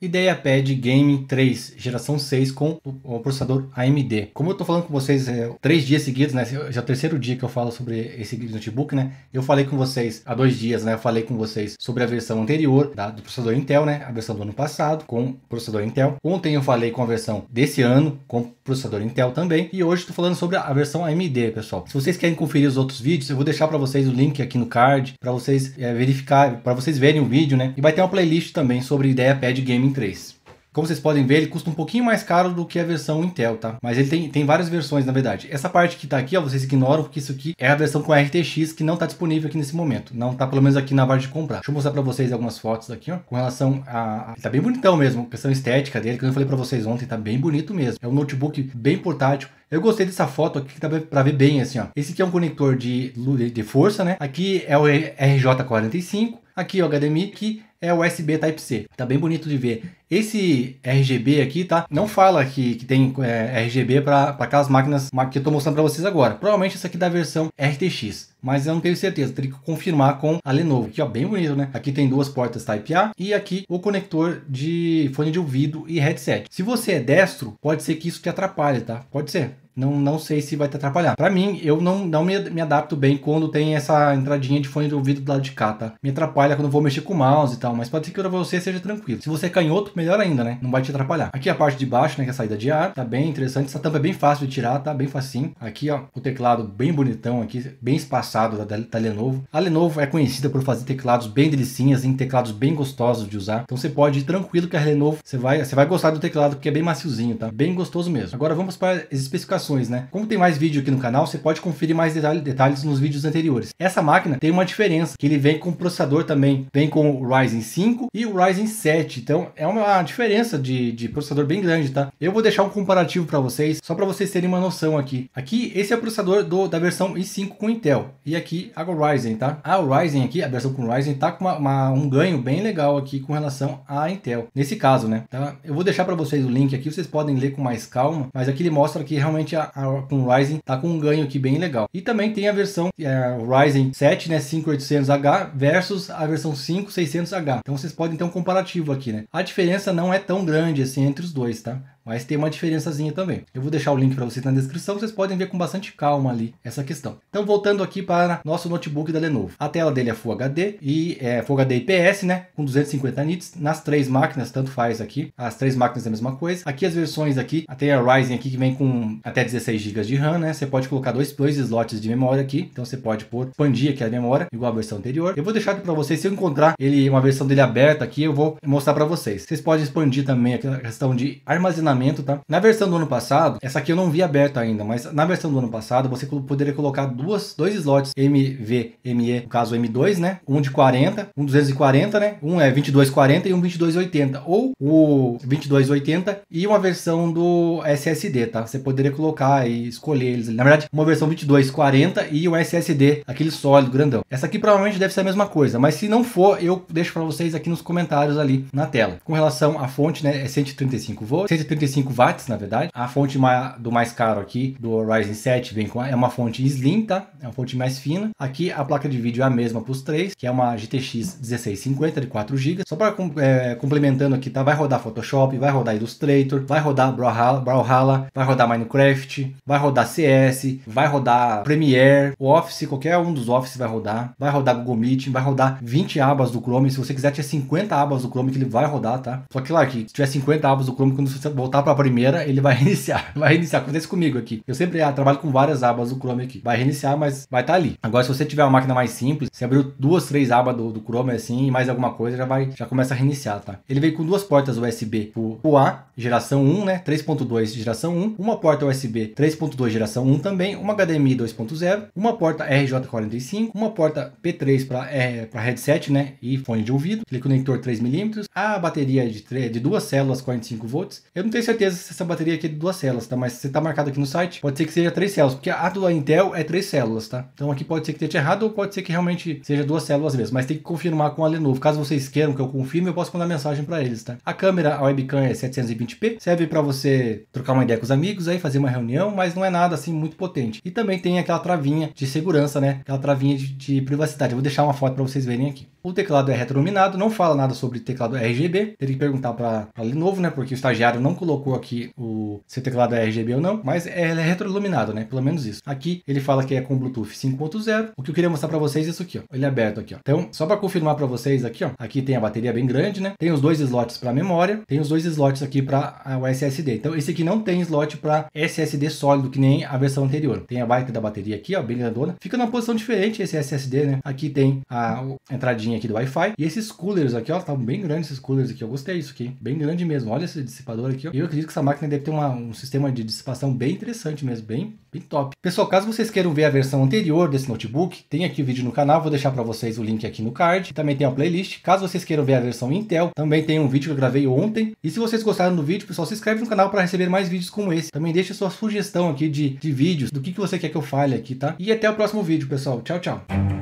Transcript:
IdeaPad Game 3, geração 6 com o processador AMD. Como eu estou falando com vocês é, três dias seguidos, né? Já é o terceiro dia que eu falo sobre esse notebook, né? Eu falei com vocês há dois dias, né? Eu falei com vocês sobre a versão anterior da, do processador Intel, né? A versão do ano passado com processador Intel. Ontem eu falei com a versão desse ano com processador Intel também. E hoje estou falando sobre a versão AMD, pessoal. Se vocês querem conferir os outros vídeos, eu vou deixar para vocês o link aqui no card para vocês é, verificar, para vocês verem o vídeo, né? E vai ter uma playlist também sobre IdeaPad Game 3. Como vocês podem ver, ele custa um pouquinho mais caro do que a versão Intel, tá? Mas ele tem, tem várias versões, na verdade. Essa parte que tá aqui, ó, vocês ignoram, porque isso aqui é a versão com RTX, que não tá disponível aqui nesse momento. Não tá, pelo menos, aqui na hora de comprar. Deixa eu mostrar pra vocês algumas fotos aqui, ó. Com relação a... Ele tá bem bonitão mesmo, questão estética dele, que eu falei pra vocês ontem, tá bem bonito mesmo. É um notebook bem portátil. Eu gostei dessa foto aqui que dá pra ver bem assim, ó. Esse aqui é um conector de, de força, né? Aqui é o RJ45 Aqui o HDMI, que é USB Type-C. Tá bem bonito de ver. Esse RGB aqui, tá? Não fala que, que tem é, RGB para aquelas máquinas que eu tô mostrando para vocês agora. Provavelmente essa aqui da versão RTX, mas eu não tenho certeza. Teria que confirmar com a Lenovo. Aqui, ó, bem bonito, né? Aqui tem duas portas Type-A e aqui o conector de fone de ouvido e headset. Se você é destro, pode ser que isso te atrapalhe, tá? Pode ser não, não sei se vai te atrapalhar. Para mim, eu não, não me, me adapto bem quando tem essa entradinha de fone de ouvido do lado de cá, tá? Me atrapalha quando eu vou mexer com o mouse e tal, mas pode ser que pra você seja tranquilo. Se você é canhoto, melhor ainda, né? Não vai te atrapalhar. Aqui a parte de baixo, né, que é a saída de ar, tá bem interessante. Essa tampa é bem fácil de tirar, tá? Bem facinho. Aqui, ó, o teclado bem bonitão aqui, bem espaçado da, da, da Lenovo. A Lenovo é conhecida por fazer teclados bem delicinhas, em teclados bem gostosos de usar. Então você pode ir tranquilo que a Lenovo, você vai, você vai gostar do teclado, porque é bem maciozinho, tá? Bem gostoso mesmo. Agora vamos para as especificações configurações, né? Como tem mais vídeo aqui no canal, você pode conferir mais detalhe, detalhes nos vídeos anteriores. Essa máquina tem uma diferença, que ele vem com processador também, vem com o Ryzen 5 e o Ryzen 7. Então é uma diferença de, de processador bem grande, tá? Eu vou deixar um comparativo para vocês, só para vocês terem uma noção aqui. Aqui, esse é o processador do, da versão i5 com Intel. E aqui, a Ryzen, tá? A Ryzen aqui, a versão com Ryzen, tá com uma, uma, um ganho bem legal aqui com relação à Intel. Nesse caso, né? Tá? Eu vou deixar para vocês o link aqui, vocês podem ler com mais calma, mas aqui ele mostra que realmente a, a Plum Rising tá com um ganho aqui bem legal. E também tem a versão é, Ryzen 7, né, 5800H versus a versão 5600H. Então vocês podem ter um comparativo aqui, né? A diferença não é tão grande assim entre os dois, tá? mas tem uma diferençazinha também. Eu vou deixar o link para vocês na descrição, vocês podem ver com bastante calma ali essa questão. Então voltando aqui para nosso notebook da Lenovo. A tela dele é Full HD e é Full HD IPS, né, com 250 nits nas três máquinas, tanto faz aqui. As três máquinas é a mesma coisa. Aqui as versões aqui, até a Ryzen aqui que vem com até 16 GB de RAM, né? Você pode colocar dois, dois slots de memória aqui, então você pode pôr expandir aqui a memória, igual a versão anterior. Eu vou deixar aqui para vocês se eu encontrar ele uma versão dele aberta aqui, eu vou mostrar para vocês. Vocês podem expandir também a questão de armazenamento armazenamento, tá? Na versão do ano passado, essa aqui eu não vi aberta ainda, mas na versão do ano passado você poderia colocar duas, dois slots MVME, no caso M2, né? Um de 40, um 240, né? Um é 2240 e um 2280, ou o 2280 e uma versão do SSD, tá? Você poderia colocar e escolher eles. Na verdade, uma versão 2240 e um SSD, aquele sólido, grandão. Essa aqui provavelmente deve ser a mesma coisa, mas se não for, eu deixo para vocês aqui nos comentários ali na tela. Com relação à fonte, né? É 135 volts, 135 135 watts, na verdade. A fonte do mais caro aqui, do Ryzen 7, vem com é uma fonte slim, tá? É uma fonte mais fina. Aqui a placa de vídeo é a mesma para os três, que é uma GTX 1650 de 4 GB. Só para é, complementando aqui, tá? Vai rodar Photoshop, vai rodar Illustrator, vai rodar Brawlhalla, Brawlhalla, vai rodar Minecraft, vai rodar CS, vai rodar Premiere, o Office, qualquer um dos Office vai rodar, vai rodar Google Meet, vai rodar 20 abas do Chrome. Se você quiser, tinha 50 abas do Chrome que ele vai rodar, tá? Só que claro que se tiver 50 abas do Chrome, quando você voltar para a primeira, ele vai reiniciar. Vai reiniciar. Acontece comigo aqui. Eu sempre ah, trabalho com várias abas do Chrome aqui. Vai reiniciar, mas vai estar tá ali. Agora, se você tiver uma máquina mais simples, você abriu duas, três abas do, do Chrome assim e mais alguma coisa, já vai, já começa a reiniciar, tá? Ele veio com duas portas USB, o A, geração 1, né? 3.2 geração 1, uma porta USB 3.2 geração 1 também, uma HDMI 2.0, uma porta RJ45, uma porta P3 para é, pra headset, né? E fone de ouvido, ele é conector 3mm, a bateria de, de duas células 45 volts. Eu não tenho tenho certeza se essa bateria aqui é de duas células, tá? Mas se tá marcado aqui no site, pode ser que seja três células, porque a do Intel é três células, tá? Então aqui pode ser que esteja errado ou pode ser que realmente seja duas células mesmo, mas tem que confirmar com a Lenovo. Caso vocês queiram que eu confirme, eu posso mandar mensagem para eles, tá? A câmera, a webcam é 720p, serve para você trocar uma ideia com os amigos, aí fazer uma reunião, mas não é nada assim muito potente. E também tem aquela travinha de segurança, né? Aquela travinha de, de privacidade. Eu vou deixar uma foto para vocês verem aqui. O teclado é retroiluminado, não fala nada sobre teclado RGB. Teria que perguntar para a Lenovo, né? Porque o estagiário não colocou aqui o se o teclado é RGB ou não, mas é, ele é retroiluminado, né? Pelo menos isso. Aqui ele fala que é com Bluetooth 5.0. O que eu queria mostrar para vocês é isso aqui, ó. Ele é aberto aqui, ó. Então, só para confirmar para vocês aqui, ó. Aqui tem a bateria bem grande, né? Tem os dois slots para memória, tem os dois slots aqui para ah, o SSD. Então, esse aqui não tem slot para SSD sólido que nem a versão anterior. Tem a baita da bateria aqui, ó, bem grandona. Fica numa posição diferente esse SSD, né? Aqui tem a entradinha aqui do Wi-Fi. E esses coolers aqui, ó, estavam tá bem grandes esses coolers aqui. Eu gostei disso aqui. Bem grande mesmo. Olha esse dissipador aqui. Ó. Eu acredito que essa máquina deve ter uma, um sistema de dissipação bem interessante mesmo, bem, bem top. Pessoal, caso vocês queiram ver a versão anterior desse notebook, tem aqui o vídeo no canal, vou deixar para vocês o link aqui no card. Também tem a playlist. Caso vocês queiram ver a versão Intel, também tem um vídeo que eu gravei ontem. E se vocês gostaram do vídeo, pessoal, se inscreve no canal para receber mais vídeos como esse. Também deixa sua sugestão aqui de, de vídeos, do que, que você quer que eu fale aqui, tá? E até o próximo vídeo, pessoal. Tchau, tchau.